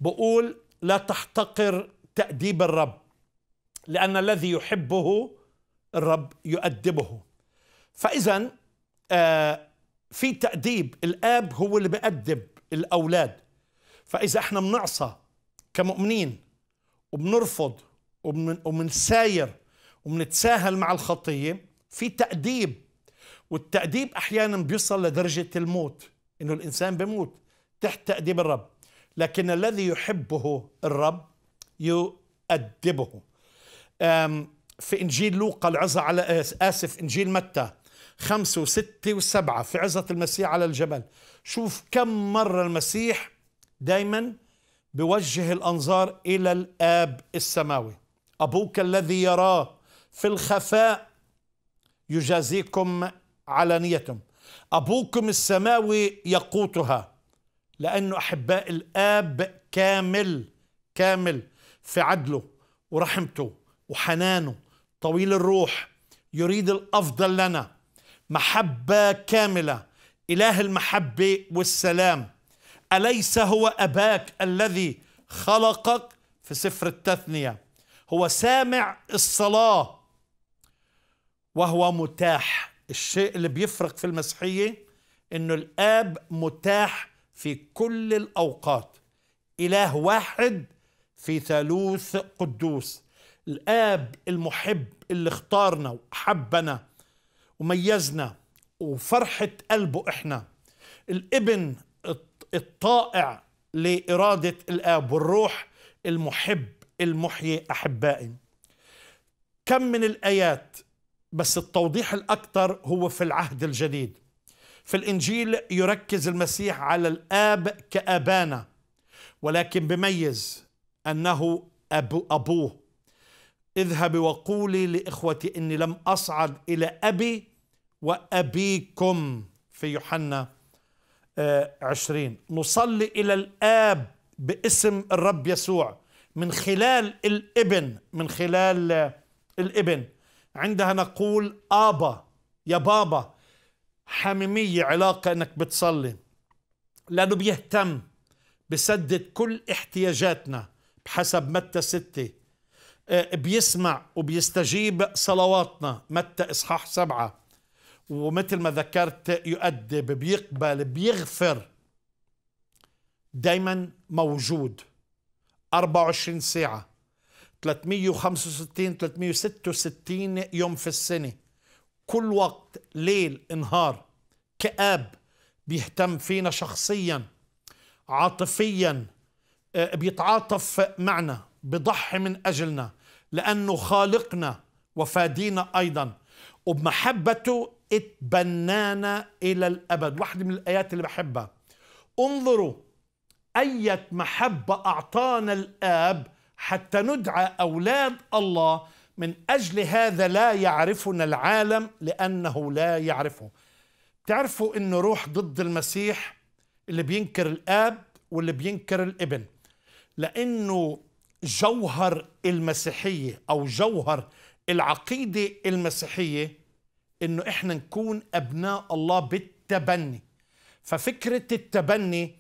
بقول لا تحتقر تأديب الرب لأن الذي يحبه الرب يؤدبه فإذا آه في تأديب الآب هو اللي بيأدب الأولاد فإذا احنا بنعصى كمؤمنين وبنرفض وبنساير وبنتساهل مع الخطيه في تأديب والتأديب أحيانا بيوصل لدرجة الموت إنه الإنسان بموت تحت تأديب الرب لكن الذي يحبه الرب يؤدبه في إنجيل لوقا العظة على آسف إنجيل متى خمسة وستة وسبعة في عظة المسيح على الجبل شوف كم مرة المسيح دايما بوجه الأنظار إلى الآب السماوي أبوك الذي يراه في الخفاء يجازيكم علانيتهم أبوكم السماوي يقوتها لأنه أحباء الآب كامل كامل في عدله ورحمته وحنانه طويل الروح يريد الأفضل لنا محبة كاملة إله المحبة والسلام أليس هو أباك الذي خلقك في سفر التثنية هو سامع الصلاة وهو متاح الشيء اللي بيفرق في المسيحية انه الاب متاح في كل الاوقات اله واحد في ثالوث قدوس الاب المحب اللي اختارنا وحبنا وميزنا وفرحة قلبه احنا الابن الطائع لإرادة الآب والروح المحب المحيي أحبائي كم من الآيات بس التوضيح الأكثر هو في العهد الجديد في الإنجيل يركز المسيح على الآب كأبانا ولكن بميز أنه أبو أبوه اذهب وقولي لإخوتي إني لم أصعد إلى أبي وأبيكم في يوحنا آه، عشرين نصلي إلى الآب باسم الرب يسوع من خلال الابن من خلال الابن عندها نقول آبا يا بابا حميمية علاقة أنك بتصلي لأنه بيهتم بسدد كل احتياجاتنا بحسب متى ستة آه، بيسمع وبيستجيب صلواتنا متى إصحاح سبعة ومثل ما ذكرت يؤدب بيقبل بيغفر دايما موجود 24 ساعة 365 366 يوم في السنة كل وقت ليل نهار كآب بيهتم فينا شخصيا عاطفيا آه، بيتعاطف معنا بضحي من أجلنا لأنه خالقنا وفادينا أيضا وبمحبته اتبنانا إلى الأبد واحدة من الآيات اللي بحبها انظروا أية محبة أعطانا الآب حتى ندعى أولاد الله من أجل هذا لا يعرفنا العالم لأنه لا يعرفه تعرفوا أنه روح ضد المسيح اللي بينكر الآب واللي بينكر الابن لأنه جوهر المسيحية أو جوهر العقيدة المسيحية انه احنا نكون ابناء الله بالتبني ففكره التبني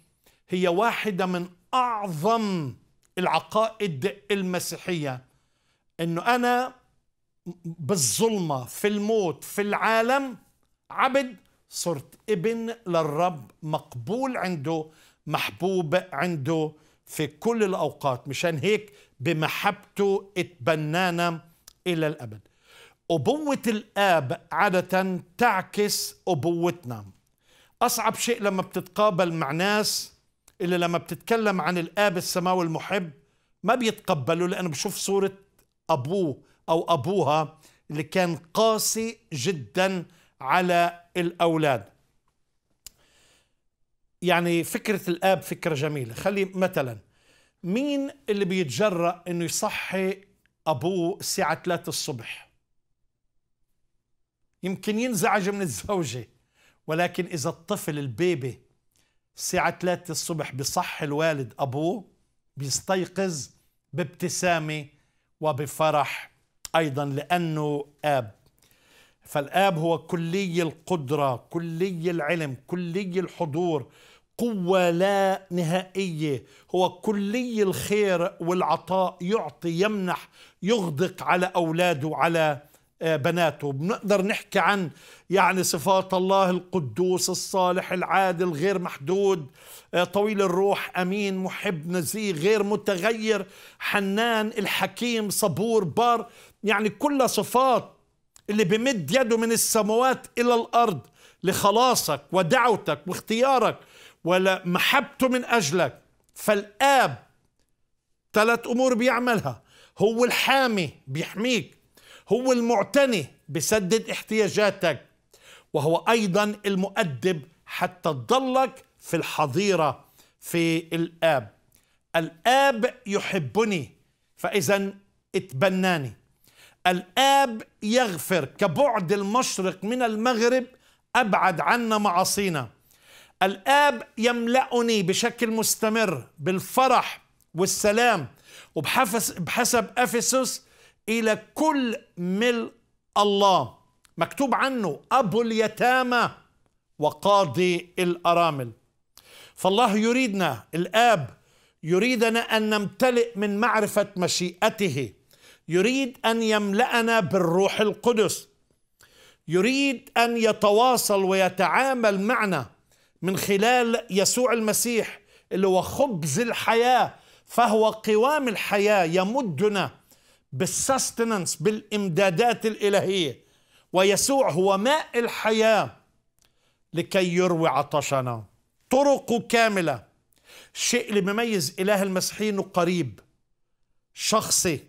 هي واحده من اعظم العقائد المسيحيه انه انا بالظلمه في الموت في العالم عبد صرت ابن للرب مقبول عنده محبوب عنده في كل الاوقات مشان هيك بمحبته اتبنانا الى الابد أبوة الآب عادة تعكس أبوتنا أصعب شيء لما بتتقابل مع ناس اللي لما بتتكلم عن الآب السماوي المحب ما بيتقبلوا لأنه بشوف صورة أبوه أو أبوها اللي كان قاسي جدا على الأولاد يعني فكرة الآب فكرة جميلة خلي مثلا مين اللي بيتجرأ أنه يصحي أبوه الساعة 3 الصبح يمكن ينزعج من الزوجة ولكن إذا الطفل البيبي الساعة 3 الصبح بصح الوالد أبوه بيستيقظ بابتسامة وبفرح أيضا لأنه آب فالآب هو كلي القدرة كلي العلم كلي الحضور قوة لا نهائية هو كلي الخير والعطاء يعطي يمنح يغدق على أولاده على آه، بناته بنقدر نحكي عن يعني صفات الله القدوس الصالح العادل غير محدود آه، طويل الروح أمين محب نزيه غير متغير حنان الحكيم صبور بار يعني كل صفات اللي بمد يده من السماوات إلى الأرض لخلاصك ودعوتك واختيارك ولا محبته من أجلك فالآب ثلاث أمور بيعملها هو الحامي بيحميك هو المعتني بسدد احتياجاتك وهو أيضا المؤدب حتى تضلك في الحظيرة في الآب الآب يحبني فإذا اتبناني الآب يغفر كبعد المشرق من المغرب أبعد عنا معاصينا الآب يملأني بشكل مستمر بالفرح والسلام وبحسب أفسس إلى كل ملء الله مكتوب عنه أبو اليتامى وقاضي الأرامل فالله يريدنا الآب يريدنا أن نمتلئ من معرفة مشيئته يريد أن يملأنا بالروح القدس يريد أن يتواصل ويتعامل معنا من خلال يسوع المسيح اللي هو خبز الحياة فهو قوام الحياة يمدنا بالسستننس بالامدادات الالهيه ويسوع هو ماء الحياه لكي يروي عطشنا طرقه كامله الشيء اللي بيميز اله المسيحيين قريب شخصي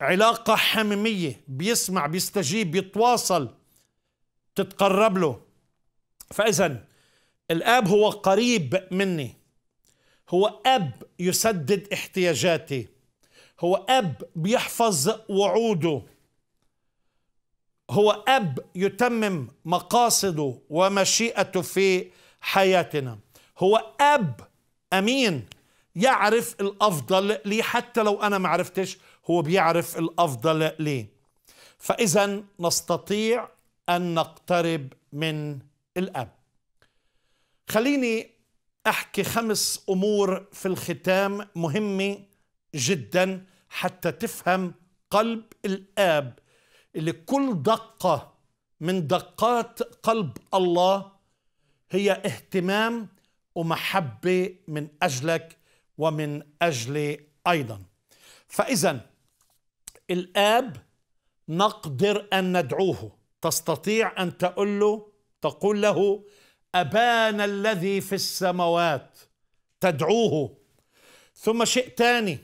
علاقه حميميه بيسمع بيستجيب بيتواصل تتقرب له فاذا الاب هو قريب مني هو اب يسدد احتياجاتي هو أب بيحفظ وعوده هو أب يتمم مقاصده ومشيئته في حياتنا هو أب أمين يعرف الأفضل لي حتى لو أنا ما عرفتش هو بيعرف الأفضل لي فإذا نستطيع أن نقترب من الأب خليني أحكي خمس أمور في الختام مهمة جدا حتى تفهم قلب الآب اللي كل دقة من دقات قلب الله هي اهتمام ومحبة من أجلك ومن أجلي أيضا فإذا الآب نقدر أن ندعوه تستطيع أن تقول له تقول له أبانا الذي في السماوات تدعوه ثم شيء ثاني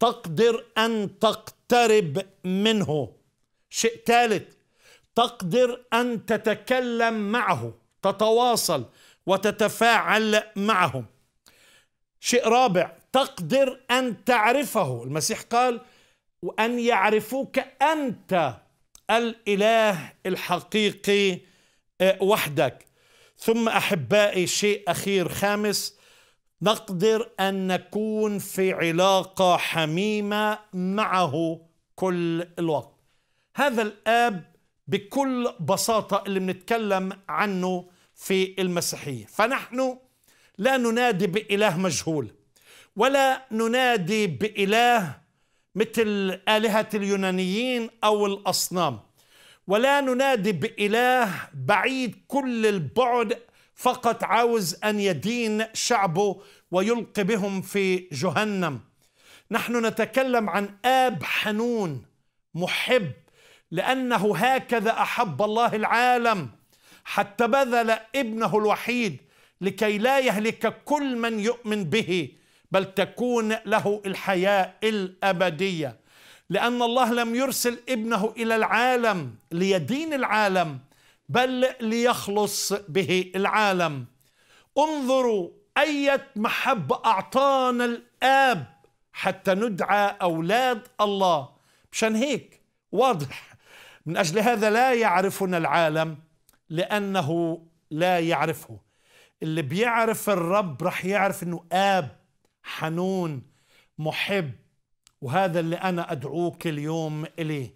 تقدر ان تقترب منه شيء ثالث تقدر ان تتكلم معه تتواصل وتتفاعل معه شيء رابع تقدر ان تعرفه المسيح قال وان يعرفوك انت الاله الحقيقي آه، وحدك ثم احبائي شيء اخير خامس نقدر ان نكون في علاقه حميمه معه كل الوقت هذا الاب بكل بساطه اللي بنتكلم عنه في المسيحيه فنحن لا ننادي باله مجهول ولا ننادي باله مثل الهه اليونانيين او الاصنام ولا ننادي باله بعيد كل البعد فقط عاوز ان يدين شعبه ويلقي بهم في جهنم نحن نتكلم عن اب حنون محب لانه هكذا احب الله العالم حتى بذل ابنه الوحيد لكي لا يهلك كل من يؤمن به بل تكون له الحياه الابديه لان الله لم يرسل ابنه الى العالم ليدين العالم بل ليخلص به العالم انظروا أية محبة أعطانا الآب حتى ندعى أولاد الله مشان هيك واضح من أجل هذا لا يعرفنا العالم لأنه لا يعرفه اللي بيعرف الرب رح يعرف أنه آب حنون محب وهذا اللي أنا أدعوك اليوم إليه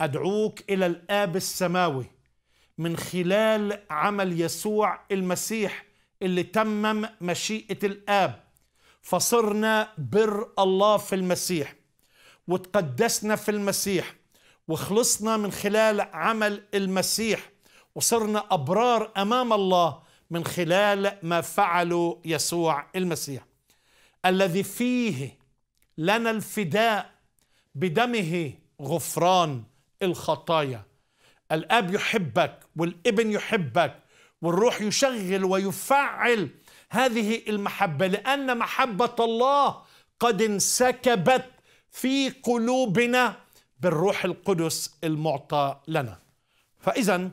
أدعوك إلى الآب السماوي من خلال عمل يسوع المسيح اللي تمم مشيئة الآب فصرنا بر الله في المسيح وتقدسنا في المسيح وخلصنا من خلال عمل المسيح وصرنا أبرار أمام الله من خلال ما فعله يسوع المسيح الذي فيه لنا الفداء بدمه غفران الخطايا الاب يحبك والابن يحبك والروح يشغل ويفعل هذه المحبه لان محبه الله قد انسكبت في قلوبنا بالروح القدس المعطى لنا فاذا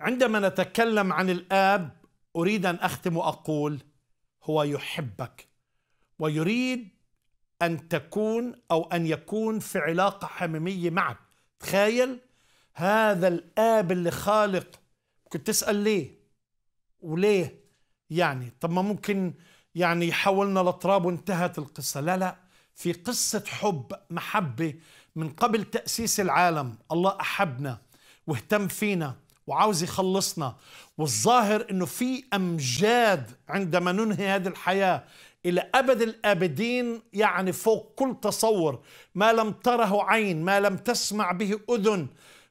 عندما نتكلم عن الاب اريد ان اختم واقول هو يحبك ويريد ان تكون او ان يكون في علاقه حميميه معك تخيل هذا الآب اللي خالق ممكن تسأل ليه وليه يعني طب ما ممكن يعني يحولنا لتراب وانتهت القصة لا لا في قصة حب محبة من قبل تأسيس العالم الله أحبنا واهتم فينا وعاوز يخلصنا والظاهر انه في امجاد عندما ننهي هذه الحياه الى ابد الابدين يعني فوق كل تصور ما لم تره عين ما لم تسمع به اذن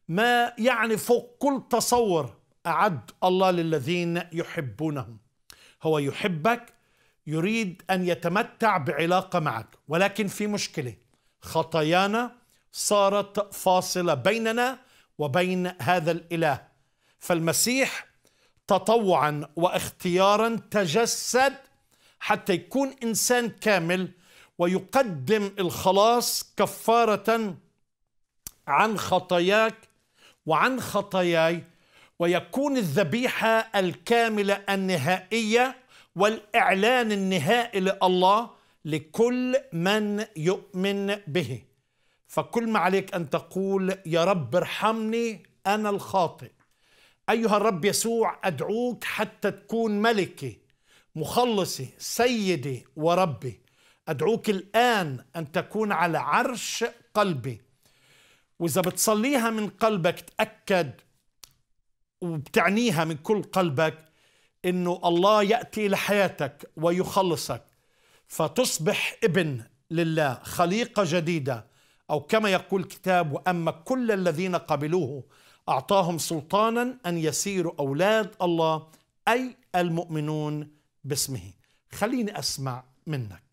ما يعني فوق كل تصور أعد الله للذين يحبونهم هو يحبك يريد أن يتمتع بعلاقة معك ولكن في مشكلة خطايانا صارت فاصلة بيننا وبين هذا الإله فالمسيح تطوعا واختيارا تجسد حتى يكون إنسان كامل ويقدم الخلاص كفارة عن خطاياك وعن خطاياي ويكون الذبيحة الكاملة النهائية والإعلان النهائي لله لكل من يؤمن به فكل ما عليك أن تقول يا رب ارحمني أنا الخاطئ أيها الرب يسوع أدعوك حتى تكون ملكي مخلصي سيدي وربي أدعوك الآن أن تكون على عرش قلبي واذا بتصليها من قلبك تاكد وبتعنيها من كل قلبك انه الله ياتي لحياتك ويخلصك فتصبح ابن لله خليقه جديده او كما يقول الكتاب واما كل الذين قبلوه اعطاهم سلطانا ان يسيروا اولاد الله اي المؤمنون باسمه خليني اسمع منك